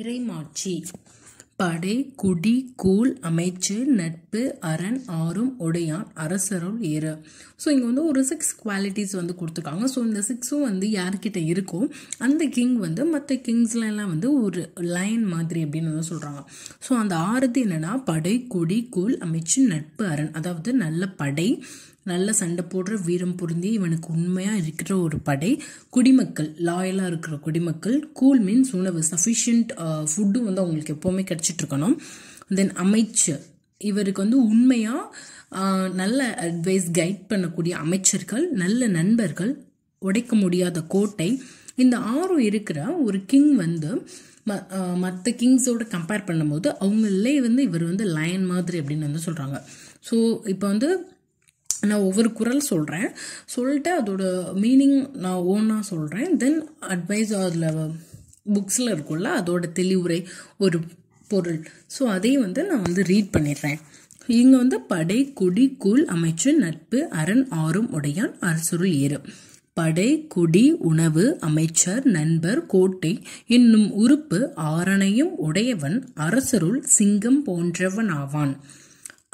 இறைமாட்சி படை குடி கூழ் அமைச்சு நட்பு அரண் ஆறும் உடையான் அரசருள் ஏறு ஸோ இங்கே வந்து ஒரு சிக்ஸ் குவாலிட்டிஸ் வந்து கொடுத்துருக்காங்க ஸோ இந்த சிக்ஸும் வந்து யார்கிட்ட இருக்கோ அந்த கிங் வந்து மற்ற கிங்ஸ்லாம் வந்து ஒரு லைன் மாதிரி அப்படின்னு வந்து சொல்கிறாங்க ஸோ அந்த ஆறுது என்னென்னா படை கொடி கூழ் அமைச்சு நட்பு அரண் அதாவது நல்ல படை நல்ல சண்டை போடுற வீரம் பொருந்தி இவனுக்கு உண்மையாக இருக்கிற ஒரு படை குடிமக்கள் லாயலாக இருக்கிற குடிமக்கள் கூல் மீன்ஸ் உணவு சஃபிஷியன்ட் ஃபுட்டும் வந்து அவங்களுக்கு எப்போவுமே கிடச்சிட்ருக்கணும் தென் அமைச்சர் இவருக்கு வந்து உண்மையாக நல்ல அட்வைஸ் கைட் பண்ணக்கூடிய அமைச்சர்கள் நல்ல நண்பர்கள் உடைக்க முடியாத கோட்டை இந்த ஆர்வம் இருக்கிற ஒரு கிங் வந்து ம மற்ற கிங்ஸோட கம்பேர் பண்ணும்போது அவங்களே வந்து இவர் வந்து லயன் மாதிரி அப்படின்னு வந்து சொல்கிறாங்க ஸோ இப்போ வந்து நான் ஒவ்வொரு குரல் சொல்கிறேன் சொல்லிட்டு அதோட மீனிங் நான் ஓனாக சொல்கிறேன் தென் அட்வைஸ் அதில் புக்ஸில் இருக்கும்ல அதோட தெளிவுரை ஒரு பொருள் ஸோ அதையும் வந்து நான் வந்து ரீட் பண்ணிடுறேன் இங்கே வந்து படை குடி கூழ் அமைச்சு நட்பு அரண் ஆறும் உடையான் அரசுருள் ஏறு படை குடி உணவு அமைச்சர் நண்பர் கோட்டை என்னும் உறுப்பு ஆரணையும் உடையவன் அரசருள் சிங்கம் போன்றவன் ஆவான்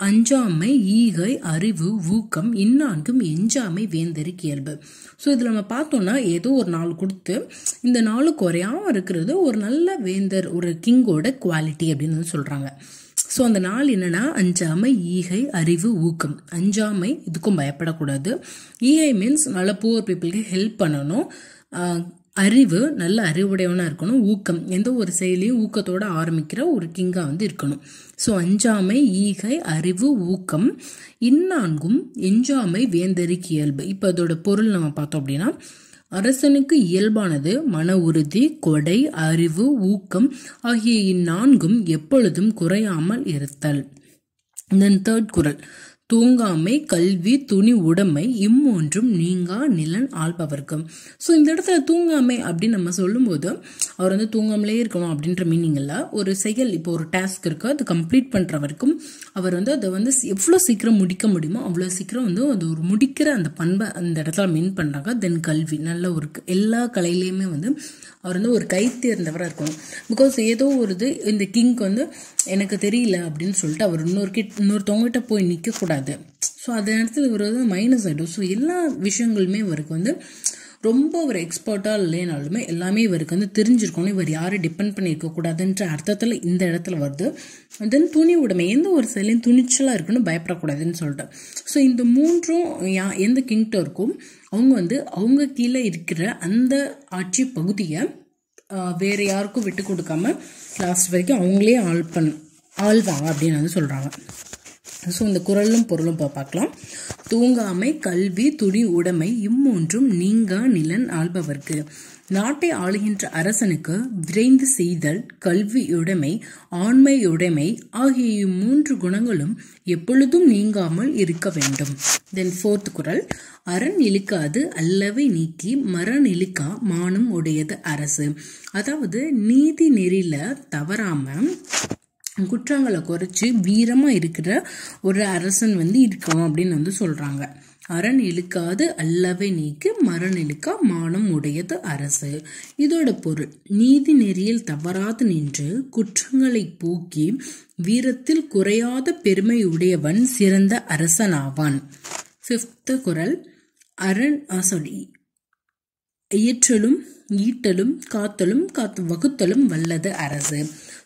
அஞ்சாமை ஈகை அறிவு ஊக்கம் இந்நான்கும் எஞ்சாமை வேந்தருக்கு இயல்பு ஸோ இதில் நம்ம பார்த்தோம்னா ஏதோ ஒரு நாள் கொடுத்து இந்த நாள் குறையாமல் இருக்கிறது ஒரு நல்ல வேந்தர் ஒரு கிங்கோட குவாலிட்டி அப்படின்னு வந்து சொல்கிறாங்க ஸோ அந்த நாள் என்னென்னா அஞ்சாமை ஈகை அறிவு ஊக்கம் அஞ்சாமை இதுக்கும் பயப்படக்கூடாது ஈகை மீன்ஸ் நல்ல புவர் பீப்புளுக்கு ஹெல்ப் பண்ணணும் அறிவு நல்ல அறிவுடையவனாக இருக்கணும் ஊக்கம் எந்த ஒரு செயலையும் ஊக்கத்தோடு ஆரம்பிக்கிற ஒரு கிங்காக வந்து இருக்கணும் ஸோ அஞ்சாமை ஈகை அறிவு ஊக்கம் இந்நான்கும் எஞ்சாமை வேந்தறிக்கு இயல்பு இப்போ அதோட பொருள் நம்ம பார்த்தோம் அப்படின்னா அரசனுக்கு இயல்பானது மன உறுதி கொடை அறிவு ஊக்கம் ஆகிய இந்நான்கும் எப்பொழுதும் குறையாமல் இருத்தல் தென் தேர்ட் குரல் தூங்காமை கல்வி துணி உடைமை இம்மூன்றும் நீங்கா நிலன் ஆள்பவர்க்கும் ஸோ இந்த இடத்துல தூங்காமை அப்படின்னு நம்ம சொல்லும்போது அவர் வந்து தூங்காமலே இருக்கணும் அப்படின்ற மீனிங்கில் ஒரு செயல் இப்போ ஒரு டாஸ்க் இருக்குது அது கம்ப்ளீட் பண்ணுற வரைக்கும் அவர் வந்து அதை வந்து எவ்வளோ சீக்கிரம் முடிக்க முடியுமோ அவ்வளோ சீக்கிரம் வந்து அது ஒரு முடிக்கிற அந்த பண்பை அந்த இடத்துல மீன் பண்ணுறாங்க தென் கல்வி நல்ல ஒரு எல்லா கலையிலையுமே வந்து அவர் வந்து ஒரு கை தேர்ந்தவராக இருக்கணும் பிகாஸ் ஏதோ ஒரு இது இந்த கிங்க்கு வந்து எனக்கு தெரியல அப்படின்னு சொல்லிட்டு அவர் இன்னொரு கிட் இன்னொருத்தவங்ககிட்ட போய் நிற்கக்கூடாது ஸோ அந்த நேரத்தில் இவர் வந்து மைனஸ் ஆகிடும் ஸோ எல்லா விஷயங்களுமே இவருக்கு வந்து ரொம்ப ஒரு எக்ஸ்பர்ட்டாக இல்லைனாலுமே எல்லாமே இவருக்கு வந்து தெரிஞ்சிருக்கணும் இவர் யாரும் டிபெண்ட் பண்ணியிருக்கக்கூடாதுன்ற அர்த்தத்தில் இந்த இடத்துல வருது தென் துணி உடைமை எந்த ஒரு செயலையும் துணிச்சலாக இருக்குன்னு பயப்படக்கூடாதுன்னு சொல்லிட்டு ஸோ இந்த மூன்றும் யா எந்த கிங்டோ இருக்கும் அவங்க வந்து அவங்க கீழே இருக்கிற அந்த ஆட்சி பகுதியை வேறு யாருக்கும் விட்டு கொடுக்காம லாஸ்ட் வரைக்கும் அவங்களே ஆள் பண் ஆள்வாங்க அப்படின்னு வந்து சொல்கிறாங்க ஸோ இந்த குரலும் பொருளும் பார்க்கலாம் தூங்காமை கல்வி துணி உடைமை இம்மூன்றும் நீங்கா நிலன் ஆள்பவர்க்கு நாட்டை ஆளுகின்ற அரசனுக்கு விரைந்து செய்தல் கல்வியுடைமை ஆண்மையுடைமை ஆகிய மூன்று குணங்களும் எப்பொழுதும் நீங்காமல் இருக்க வேண்டும் தென் ஃபோர்த் குரல் அரண் இழுக்காது அல்லவை நீக்கி மரண் இழுக்கா மானம் உடையது அரசு அதாவது நீதி நெறியில தவறாம குற்றங்களை குறைச்சி வீரமாக இருக்கிற ஒரு அரசன் வந்து இருக்கணும் அப்படின்னு வந்து சொல்கிறாங்க அரண் இழுக்காது அல்லவை நீக்கு மரண இழுக்கா மானம் உடையது அரசு இதோட பொருள் நீதி நெறியில் தவறாது நின்று குற்றங்களை போக்கி வீரத்தில் குறையாத பெருமை உடையவன் சிறந்த அரசனாவான் ஃபிஃப்த்து குரல் அரண் சாரி இயற்றலும் ஈட்டலும் காத்தலும் காத்து வகுத்தலும் வல்லது அரசு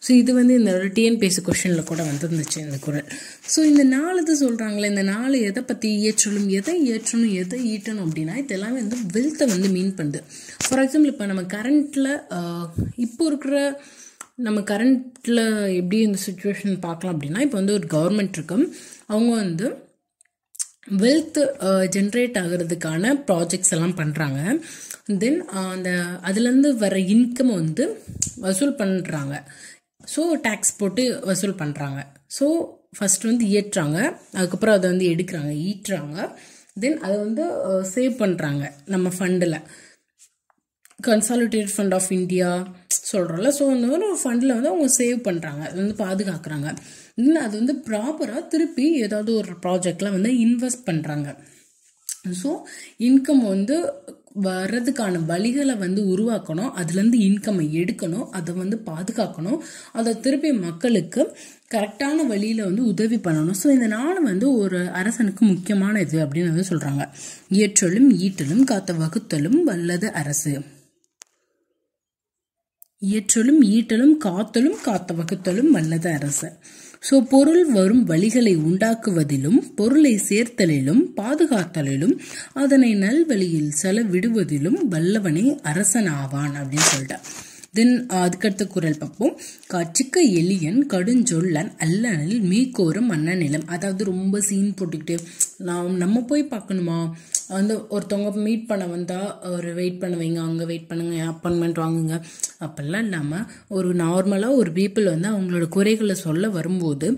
ஸோ இது வந்து இந்த ஒரு டிஎன்பிஎஸ்சி கொஷனில் கூட வந்துருந்துச்சு இந்த குரல் ஸோ இந்த நாலு இது சொல்கிறாங்களே இந்த நாலு எதை பற்றி இயற்றலும் எதை இயற்றணும் எதை ஈட்டணும் அப்படின்னா இது எல்லாமே வந்து வெல்த்தை வந்து மீன் பண்ணுது ஃபார் எக்ஸாம்பிள் இப்போ நம்ம கரண்ட்டில் இப்போ இருக்கிற நம்ம கரண்ட்டில் எப்படி இந்த சுச்சுவேஷன் பார்க்கலாம் அப்படின்னா இப்போ வந்து ஒரு கவர்மெண்ட் இருக்கும் அவங்க வந்து வெல்த் ஜென்ரேட் ஆகிறதுக்கான ப்ராஜெக்ட்ஸ் எல்லாம் பண்ணுறாங்க தென் அந்த அதுலேருந்து வர இன்கம் வந்து வசூல் பண்ணுறாங்க ஸோ டேக்ஸ் போட்டு வசூல் பண்ணுறாங்க ஸோ ஃபஸ்ட் வந்து ஏற்றுறாங்க அதுக்கப்புறம் அதை வந்து எடுக்கிறாங்க ஈட்டுறாங்க தென் அதை வந்து சேவ் பண்ணுறாங்க நம்ம ஃபண்டில் கன்சாலிடேட் ஃபண்ட் ஆஃப் இந்தியா சொல்கிறோம்ல ஸோ அந்த மாதிரி ஒரு ஃபண்டில் வந்து அவங்க சேவ் பண்ணுறாங்க அது வந்து பாதுகாக்கிறாங்க தென் அது வந்து ப்ராப்பராக திருப்பி ஏதாவது ஒரு ப்ராஜெக்டில் வந்து இன்வெஸ்ட் பண்ணுறாங்க ஸோ இன்கம் வந்து வர்றதுக்கான வழிகளை வந்து உருவாக்கணும் அதுலேருந்து இன்கம்மை எடுக்கணும் அதை வந்து பாதுகாக்கணும் அதை திருப்பி மக்களுக்கு கரெக்டான வழியில் வந்து உதவி பண்ணணும் ஸோ இந்த நாடு வந்து ஒரு அரசனுக்கு முக்கியமான இது அப்படின்னு வந்து சொல்கிறாங்க ஏற்றலும் ஈட்டலும் காத்த வகுத்தலும் வல்லது அரசு இயற்றலும் ஈட்டலும் காத்தலும் காத்த வகுத்தலும் வல்லது அரசு ஸோ பொருள் வரும் வழிகளை உண்டாக்குவதிலும் பொருளை சேர்த்தலிலும் பாதுகாத்தலிலும் அதனை நல்வழியில் செலவிடுவதிலும் வல்லவனே அரசனாவான் அப்படின்னு சொல்லிட்டான் தென் அதுக்கடுத்த குரல் பார்ப்போம் கச்சிக்க எளியன் கடுஞ்சொல்லன் அல்லனில் மீக்கோரும் மன்ன நிலம் அதாவது ரொம்ப சீன் போட்டுக்கிட்டு நான் நம்ம போய் பார்க்கணுமா அந்த ஒருத்தவங்க மீட் பண்ண வந்தால் ஒரு வெயிட் பண்ண வைங்க அங்கே வெயிட் பண்ணுங்க அப்பாயின்மெண்ட் வாங்குங்க அப்பெல்லாம் இல்லாமல் ஒரு நார்மலாக ஒரு பீப்புள் வந்து அவங்களோட குறைகளை சொல்ல வரும்போது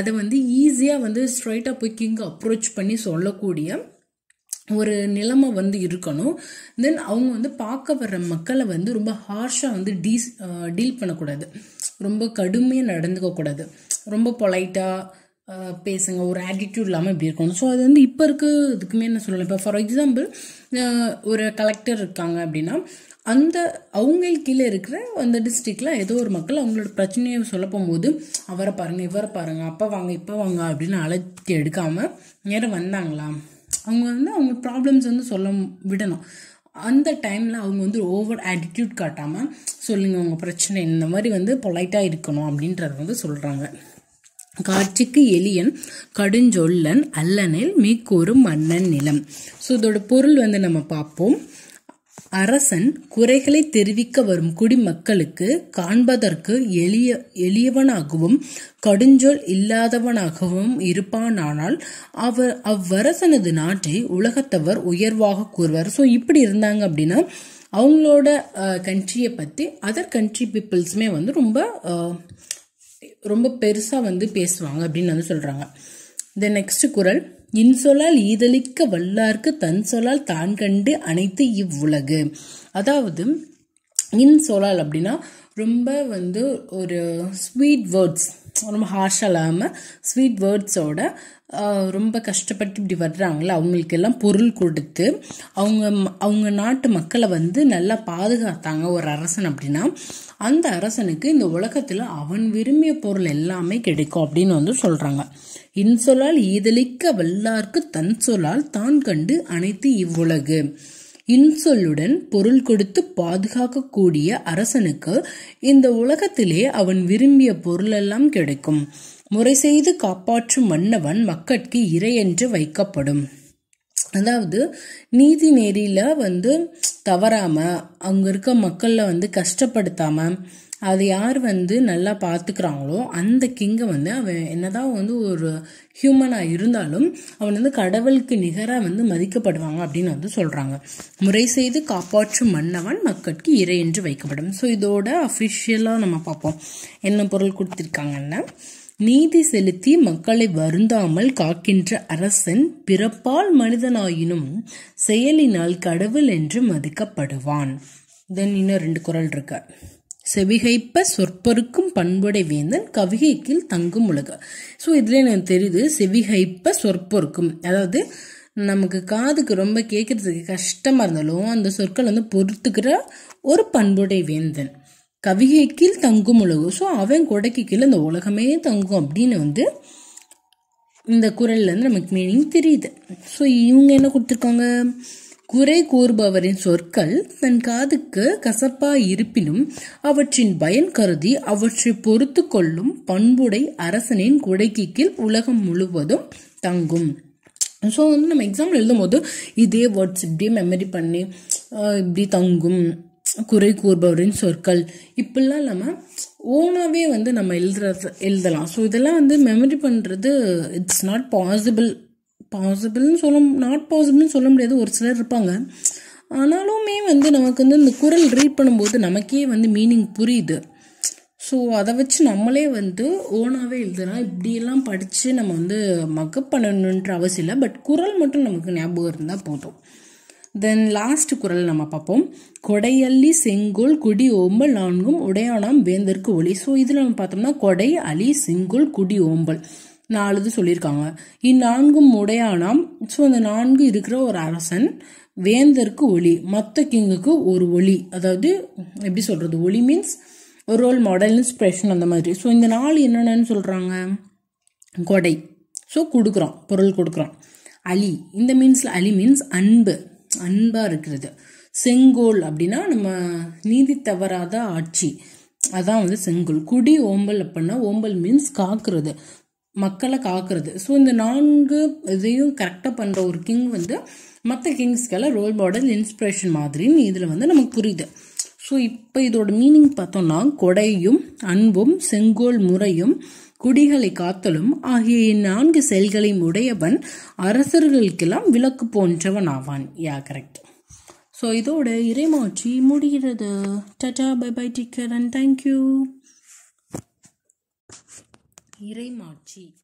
அதை வந்து ஈஸியாக வந்து ஸ்ட்ரைட்டாக போய் கிங் அப்ரோச் பண்ணி சொல்லக்கூடிய ஒரு நிலைமை வந்து இருக்கணும் தென் அவங்க வந்து பார்க்க வர்ற மக்களை வந்து ரொம்ப ஹார்ஷாக வந்து டீஸ் டீல் பண்ணக்கூடாது ரொம்ப கடுமையாக நடந்துக்கக்கூடாது ரொம்ப பொலைட்டாக பேசுங்க ஒரு ஆட்டிடியூட் இல்லாமல் இப்படி இருக்கணும் ஸோ அது வந்து இப்போ இருக்கு இதுக்குமே என்ன சொல்லலாம் இப்போ ஃபார் எக்ஸாம்பிள் ஒரு கலெக்டர் இருக்காங்க அப்படின்னா அந்த அவங்களுக்கு கீழே இருக்கிற அந்த டிஸ்ட்ரிக்டில் ஏதோ ஒரு மக்கள் அவங்களோட பிரச்சனையை சொல்ல போகும்போது அவரை பாருங்கள் இவரை பாருங்கள் அப்போ வாங்க இப்போ வாங்க அப்படின்னு அழைத்து எடுக்காமல் நேரம் வந்தாங்களாம் அவங்க வந்து அவங்க ப்ராப்ளம்ஸ் வந்து சொல்ல விடணும் அந்த டைமில் அவங்க வந்து ஓவர் ஆட்டிடியூட் காட்டாமல் சொல்லுங்கள் உங்கள் பிரச்சனை இந்த மாதிரி வந்து பொலைட்டாக இருக்கணும் அப்படின்றத வந்து சொல்கிறாங்க காட்சிக்கு எளியன் கடுஞ்சொல்லன் அல்லனில் மீக்கோரும் மன்னன் நிலம் ஸோ இதோட பொருள் வந்து நம்ம பார்ப்போம் அரசன் குறைகளை தெரிவிக்க வரும் குடிமக்களுக்கு காண்பதற்கு எளிய எளியவனாகவும் கடுஞ்சொல் இல்லாதவனாகவும் இருப்பானானால் அவர் அவ்வரசனது நாட்டை உலகத்தவர் உயர்வாக கூறுவார் ஸோ இப்படி இருந்தாங்க அப்படின்னா அவங்களோட கண்ட்ரியை பற்றி அதர் கண்ட்ரி பீப்புள்ஸுமே வந்து ரொம்ப ரொம்ப பெருசாக வந்து பேசுவாங்க அப்படின்னு வந்து சொல்கிறாங்க த நெக்ஸ்ட் குரல் இன்சொலால் ஈதலிக்க வல்லார்க்கு தன் சொலால் தான் கண்டு அனைத்து இவ்வுலகு அதாவது இன்சொலால் அப்படின்னா ரொம்ப வந்து ஒரு ஸ்வீட் வேர்ட்ஸ் ரொம்ப ஹார்ஷாக இல்லாமல் ஸ்வீட் வேர்ட்ஸோட ரொம்ப கஷ்டப்பட்டு இப்படி வர்றாங்களே அவங்களுக்கெல்லாம் பொருள் கொடுத்து அவங்க அவங்க நாட்டு மக்களை வந்து நல்லா பாதுகாத்தாங்க ஒரு அரசன் அப்படின்னா அந்த அரசனுக்கு இந்த உலகத்தில் அவன் விரும்பிய பொருள் எல்லாமே கிடைக்கும் அப்படின்னு வந்து சொல்கிறாங்க இன்சொலால் ஈதலிக்க வல்லார்க்கு தன் சொலால் தான் கண்டு அனைத்து இவ்வுலகு இன்சொல்லுடன் பொருள் கொடுத்து பாதுகாக்கக்கூடிய அரசனுக்கு இந்த உலகத்திலே அவன் விரும்பிய பொருளெல்லாம் கிடைக்கும் முறை செய்து காப்பாற்றும் மன்னவன் மக்கட்கு இறை என்று வைக்கப்படும் அதாவது நீதி நெறியில் வந்து தவறாம அங்க இருக்க மக்கள்ல வந்து கஷ்டப்படுத்தாம அது யார் வந்து நல்லா பார்த்துக்கிறாங்களோ அந்த கிங்கை வந்து அவன் என்னதான் வந்து ஒரு ஹியூமனாக இருந்தாலும் அவன் வந்து கடவுளுக்கு நிகராக வந்து மதிக்கப்படுவாங்க அப்படின்னு வந்து சொல்கிறாங்க முறை செய்து காப்பாற்றும் மன்னவன் மக்களுக்கு இறை என்று வைக்கப்படும் ஸோ இதோட அஃபிஷியலாக நம்ம பார்ப்போம் என்ன பொருள் கொடுத்துருக்காங்கன்னா நீதி செலுத்தி மக்களை வருந்தாமல் காக்கின்ற அரசன் பிறப்பால் மனிதனாயினும் செயலினால் கடவுள் என்று மதிக்கப்படுவான் தென் இன்னும் ரெண்டு குரல் இருக்கார் செவிகைப்ப சொற்பொருக்கும் பண்புடை வேந்தன் கவிகைக்கில் தங்கும் உலக ஸோ இதுல எனக்கு தெரியுது செவிகைப்ப சொற்பொருக்கும் அதாவது நமக்கு காதுக்கு ரொம்ப கேட்கறதுக்கு கஷ்டமாக இருந்தாலும் அந்த சொற்கள் வந்து பொறுத்துக்கிற ஒரு பண்புடை வேந்தன் கவிகை கீழ் தங்கும் உலகம் ஸோ அவன் கொடைக்கு கீழே இந்த உலகமே தங்கும் அப்படின்னு வந்து இந்த குரல்லேருந்து நமக்கு மீனிங் தெரியுது ஸோ இவங்க என்ன கொடுத்துருக்காங்க குறை கூறுபவரின் சொற்கள் தன் காதுக்கு கசப்பா இருப்பினும் அவற்றின் பயன் கருதி அவற்றை பொறுத்து கொள்ளும் பண்புடை அரசனின் குடைக்கு கீழ் உலகம் முழுவதும் தங்கும் ஸோ வந்து நம்ம எழுதும் எழுதும்போது இதே வேர்ட்ஸ் இப்படியே மெமரி பண்ணி இப்படி தங்கும் குறை கூறுபவரின் சொற்கள் இப்படிலாம் நம்ம ஓனாகவே வந்து நம்ம எழுதுற எழுதலாம் ஸோ இதெல்லாம் வந்து மெமரி பண்ணுறது இட்ஸ் நாட் பாசிபிள் பாசிபிள்னு சொல்ல நாட் பாசிபிள்னு சொல்ல முடியாது ஒரு சிலர் இருப்பாங்க ஆனாலுமே வந்து நமக்கு வந்து இந்த குரல் ரீட் பண்ணும்போது நமக்கே வந்து மீனிங் புரியுது ஸோ அதை வச்சு நம்மளே வந்து ஓனாகவே எழுதுனா இப்படியெல்லாம் படித்து நம்ம வந்து மக்கப் பண்ணணுன்ற அவசியம் இல்லை பட் குரல் மட்டும் நமக்கு ஞாபகம் இருந்தால் போதும் தென் லாஸ்ட் குரல் நம்ம பார்ப்போம் கொடையள்ளி செங்கோல் குடி ஓம்பல் நான்கும் உடையானாம் வேந்தற்கு ஒளி ஸோ இதில் நம்ம பார்த்தோம்னா கொடை அலி செங்கோல் குடி ஓம்பல் நாலு இது சொல்லியிருக்காங்க இந்நான்கும் உடையானாம் ஸோ அந்த நான்கு இருக்கிற ஒரு அரசன் வேந்தருக்கு ஒளி மற்ற கிங்குக்கு ஒரு ஒளி அதாவது எப்படி சொல்கிறது ஒளி மீன்ஸ் ரோல் மாடல் இன்ஸ்பிரேஷன் அந்த மாதிரி ஸோ இந்த நாள் என்னென்னு சொல்கிறாங்க கொடை ஸோ கொடுக்குறோம் பொருள் கொடுக்குறோம் அலி இந்த மீன்ஸில் அலி மீன்ஸ் அன்பு அன்பாக இருக்கிறது செங்கோல் அப்படின்னா நம்ம நீதி தவறாத ஆட்சி அதான் வந்து செங்கோல் குடி ஓம்பல் அப்படின்னா ஓம்பல் மீன்ஸ் காக்குறது மக்களை காக்குறது ஸோ இந்த நான்கு இதையும் கரெக்டாக பண்ணுற ஒரு கிங் வந்து மற்ற கிங்ஸ்க்கெல்லாம் ரோல் மாடல் இன்ஸ்பிரேஷன் மாதிரின்னு இதில் வந்து நமக்கு புரியுது ஸோ இப்போ இதோட மீனிங் பார்த்தோம்னா கொடையும் அன்பும் செங்கோல் முறையும் குடிகளை காத்தலும் ஆகிய நான்கு செயல்களையும் உடையவன் அரசர்களுக்கெல்லாம் விளக்கு போன்றவன் ஆவான் யா கரெக்ட் ஸோ இதோட இறைமாற்றி முடிகிறது டட்டா பை பை டிக்கர் அண்ட் தேங்க்யூ இறைமாட்சி